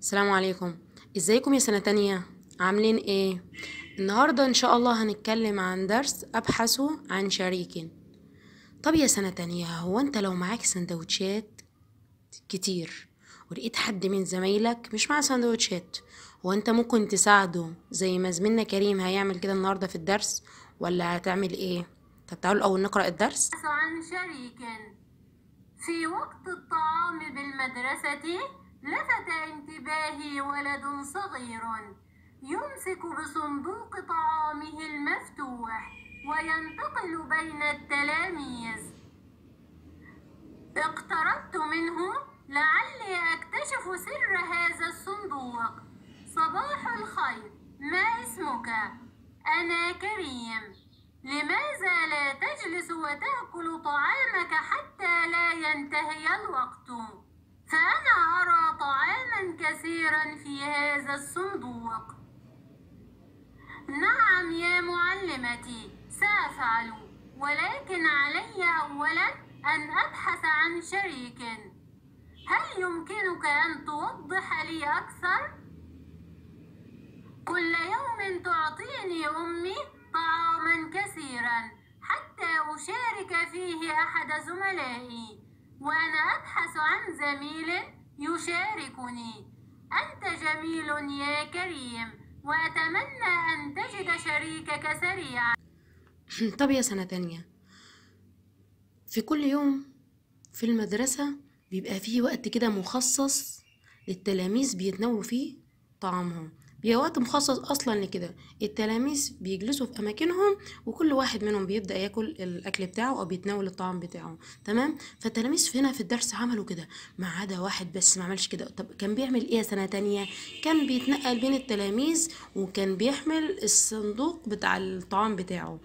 السلام عليكم ازيكم يا سنة تانية عاملين ايه النهاردة ان شاء الله هنتكلم عن درس ابحثه عن شريك طب يا سنة تانية هو انت لو معاك سندوتشات كتير ولقيت حد من زمايلك مش معاه سندوتشات هو انت ممكن تساعده زي ما زميلنا كريم هيعمل كده النهاردة في الدرس ولا هتعمل ايه طب تعالوا الاول نقرأ الدرس عن شريك في وقت الطعام بالمدرسة لفت انتباهي ولد صغير يمسك بصندوق طعامه المفتوح وينتقل بين التلاميذ اقتربت منه لعلي اكتشف سر هذا الصندوق صباح الخير ما اسمك انا كريم لماذا لا تجلس وتاكل طعامك حتى لا ينتهي الوقت فأنا أرى طعاما كثيرا في هذا الصندوق نعم يا معلمتي سأفعل ولكن علي أولا أن أبحث عن شريك هل يمكنك أن توضح لي أكثر؟ كل يوم تعطيني أمي طعاما كثيرا حتى أشارك فيه أحد زملائي وأنا أبحث عن زميل يشاركني أنت جميل يا كريم وأتمنى أن تجد شريكك سريعا طب يا سنة تانية في كل يوم في المدرسة بيبقى فيه وقت كده مخصص للتلاميذ بيتناولوا فيه طعامهم بيبقى وقت مخصص اصلا لكده التلاميذ بيجلسوا في اماكنهم وكل واحد منهم بيبدا ياكل الاكل بتاعه او بيتناول الطعام بتاعه تمام فالتلاميذ هنا في الدرس عملوا كده ما عدا واحد بس ما عملش كده طب كان بيعمل ايه سنه تانية كان بيتنقل بين التلاميذ وكان بيحمل الصندوق بتاع الطعام بتاعه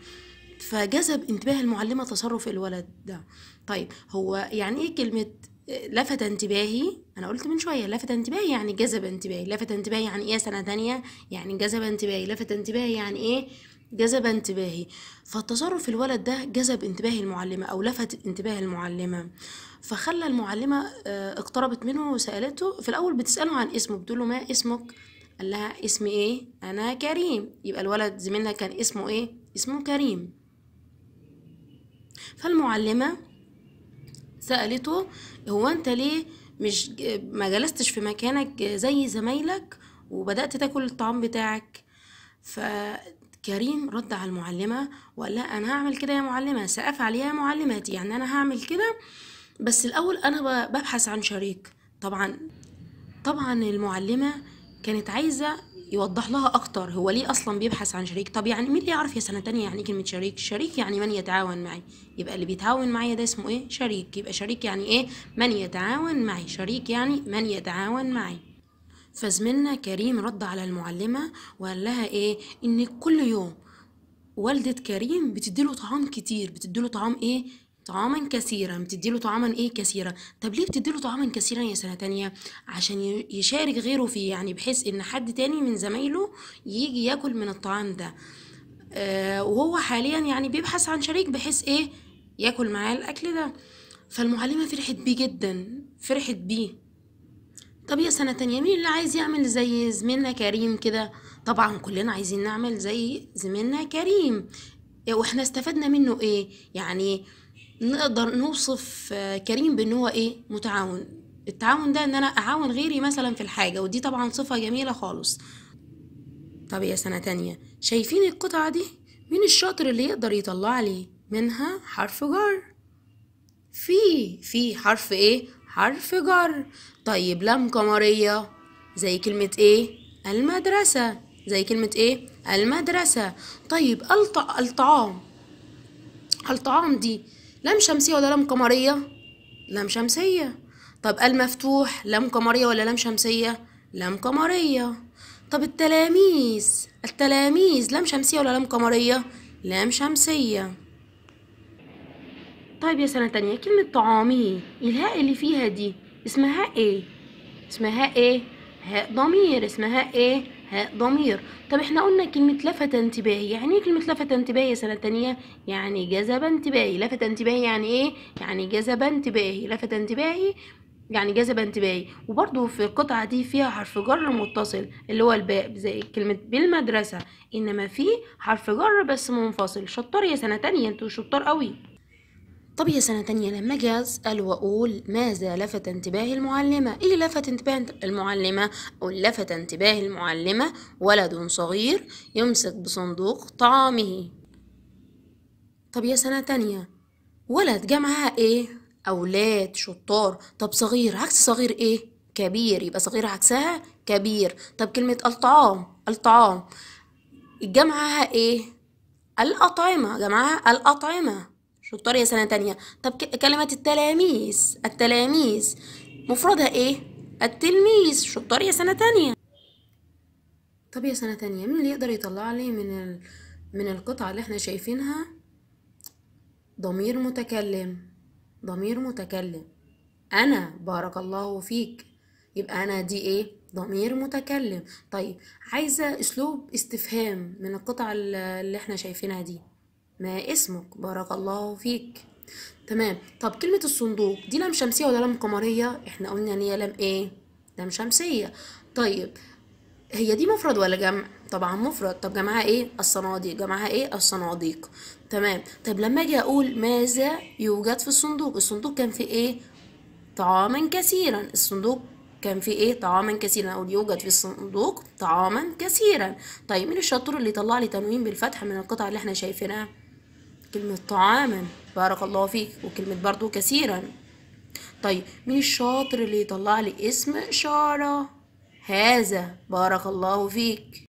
فجذب انتباه المعلمه تصرف الولد ده طيب هو يعني ايه كلمه لفت انتباهي انا قلت من شويه لفت انتباهي يعني جذب انتباهي لفت انتباهي يعني ايه سنه تانية يعني جذب انتباهي لفت انتباهي يعني ايه جذب انتباهي فالتصرف الولد ده جذب انتباه المعلمه او لفت انتباه المعلمه فخلى المعلمه آه، اقتربت منه وسالته في الاول بتساله عن اسمه بتقول له ما اسمك قال لها اسمي ايه انا كريم يبقى الولد زميلنا كان اسمه ايه اسمه كريم فالمعلمه سألته هو أنت ليه مش ما جلستش في مكانك زي زمايلك وبدأت تاكل الطعام بتاعك فكريم رد على المعلمة وقال لها أنا هعمل كده يا معلمة سأفعل يا معلماتي يعني أنا هعمل كده بس الأول أنا ببحث عن شريك طبعا طبعا المعلمة كانت عايزة يوضح لها اكتر هو ليه اصلا بيبحث عن شريك طب يعني مين اللي يعرف يا سنه تانية يعني كلمه شريك شريك يعني من يتعاون معي يبقى اللي بيتعاون معايا ده اسمه ايه شريك يبقى شريك يعني ايه من يتعاون معي شريك يعني من يتعاون معي فزميلنا كريم رد على المعلمه وقال لها ايه ان كل يوم والدة كريم بتديله طعام كتير بتديله طعام ايه طعاما كثيرا بتديله طعاما ايه كثيرا طب ليه بتديله طعاما كثيرا يا سنه تانية عشان يشارك غيره فيه يعني بحيث ان حد تاني من زمايله يجي ياكل من الطعام ده آه، وهو حاليا يعني بيبحث عن شريك بحيث ايه ياكل معاه الاكل ده فالمعلمه فرحت بيه جدا فرحت بيه طب يا سنة تانية مين اللي عايز يعمل زي زميلنا كريم كده طبعا كلنا عايزين نعمل زي زميلنا كريم إيه، واحنا استفدنا منه ايه يعني نقدر نوصف آه، كريم بان هو ايه متعاون التعاون ده ان انا اعاون غيري مثلا في الحاجه ودي طبعا صفه جميله خالص طب يا سنه تانية شايفين القطعه دي مين الشاطر اللي يقدر يطلع لي منها حرف جر في في حرف ايه حرف جر طيب لام قمريه زي كلمه ايه المدرسه زي كلمه ايه المدرسه طيب الطعام الطعام دي لام شمسية ولا لام قمرية لام شمسية طب المفتوح لام قمرية ولا لام شمسية لام قمرية طب التلاميذ التلاميذ لام شمسية ولا لام قمرية لام شمسية طيب يا سنة تانية كلمة طعامي الهاء اللي فيها دي اسمها ايه اسمها ايه هاء ضمير اسمها ايه ضمير طب احنا قلنا كلمة لفت انتباهي يعني ايه كلمة لفت انتباهي يا سنة تانية يعني جذب انتباهي لفت انتباهي يعني ايه يعني جذب انتباهي لفت انتباهي يعني جذب انتباهي وبرضه في القطعة دي فيها حرف جر متصل اللي هو الباء زي كلمة بالمدرسة انما في حرف جر بس منفصل شطار يا سنة تانية انتوا شطار قوي طب يا سنة تانية لما جاز قال وأقول ماذا لفت انتباهي المعلمة؟ إيه لفت انتباه المعلمة؟ أقول لفت انتباه المعلمة ولد صغير يمسك بصندوق طعامه طب يا سنة تانية ولد جمعها إيه؟ أولاد شطار طب صغير عكس صغير إيه؟ كبير يبقى صغير عكسها كبير طب كلمة الطعام الطعام جمعها إيه؟ الأطعمة جمعها الأطعمة شطار يا سنة تانية طب كلمة التلاميذ التلاميذ مفردها ايه التلميذ شطار يا سنة تانية طب يا سنة تانية مين اللي يقدر يطلع لي من ال... من القطعة اللي احنا شايفينها ضمير متكلم ضمير متكلم أنا بارك الله فيك يبقى أنا دي إيه ضمير متكلم طيب عايزة أسلوب استفهام من القطعة اللي احنا شايفينها دي ما اسمك بارك الله فيك تمام طب كلمة الصندوق دي لام شمسية ولا لام قمرية احنا قلنا ان هي لام ايه لام شمسية طيب هي دي مفرد ولا جمع طبعا مفرد طب جمعها ايه الصناديق جمعها ايه الصناديق تمام طب لما اجي اقول ماذا يوجد في الصندوق الصندوق كان فيه ايه طعاما كثيرا الصندوق كان في ايه طعاما كثيرا او يوجد في الصندوق طعاما كثيرا طيب مين الشاطر اللي طلع لي تنوين بالفتحه من القطعه اللي احنا شايفينها كلمة طعاما بارك الله فيك وكلمة برضو كثيرا طيب مين الشاطر اللي يطلع لي اسم إشارة هذا بارك الله فيك